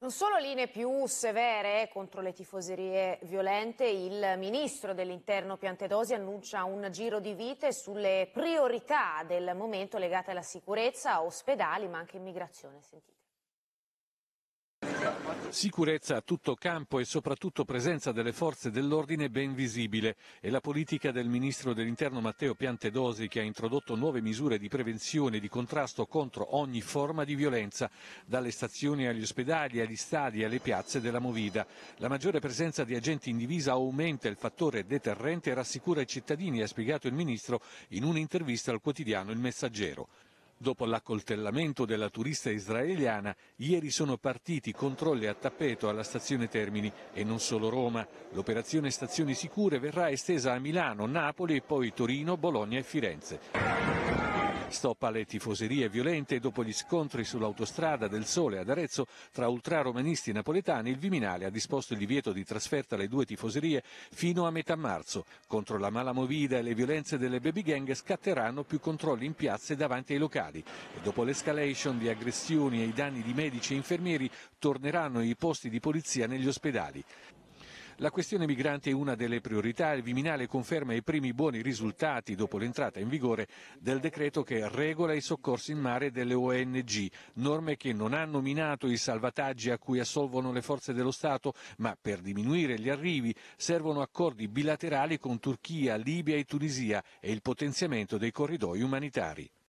Non solo linee più severe contro le tifoserie violente, il ministro dell'interno Piantedosi annuncia un giro di vite sulle priorità del momento legate alla sicurezza, ospedali ma anche immigrazione. Sentite. Sicurezza a tutto campo e soprattutto presenza delle forze dell'ordine ben visibile e la politica del ministro dell'interno Matteo Piantedosi che ha introdotto nuove misure di prevenzione e di contrasto contro ogni forma di violenza, dalle stazioni agli ospedali, agli stadi, alle piazze della Movida. La maggiore presenza di agenti in divisa aumenta il fattore deterrente e rassicura i cittadini, ha spiegato il ministro in un'intervista al quotidiano Il Messaggero. Dopo l'accoltellamento della turista israeliana, ieri sono partiti controlli a tappeto alla stazione Termini e non solo Roma. L'operazione Stazioni Sicure verrà estesa a Milano, Napoli e poi Torino, Bologna e Firenze. Stop alle tifoserie violente dopo gli scontri sull'autostrada del Sole ad Arezzo tra ultraromanisti napoletani, il Viminale ha disposto il divieto di trasferta alle due tifoserie fino a metà marzo. Contro la malamovida e le violenze delle baby gang scatteranno più controlli in piazze davanti ai locali e dopo l'escalation di aggressioni e i danni di medici e infermieri torneranno i posti di polizia negli ospedali. La questione migranti è una delle priorità. Il Viminale conferma i primi buoni risultati dopo l'entrata in vigore del decreto che regola i soccorsi in mare delle ONG, norme che non hanno minato i salvataggi a cui assolvono le forze dello Stato, ma per diminuire gli arrivi servono accordi bilaterali con Turchia, Libia e Tunisia e il potenziamento dei corridoi umanitari.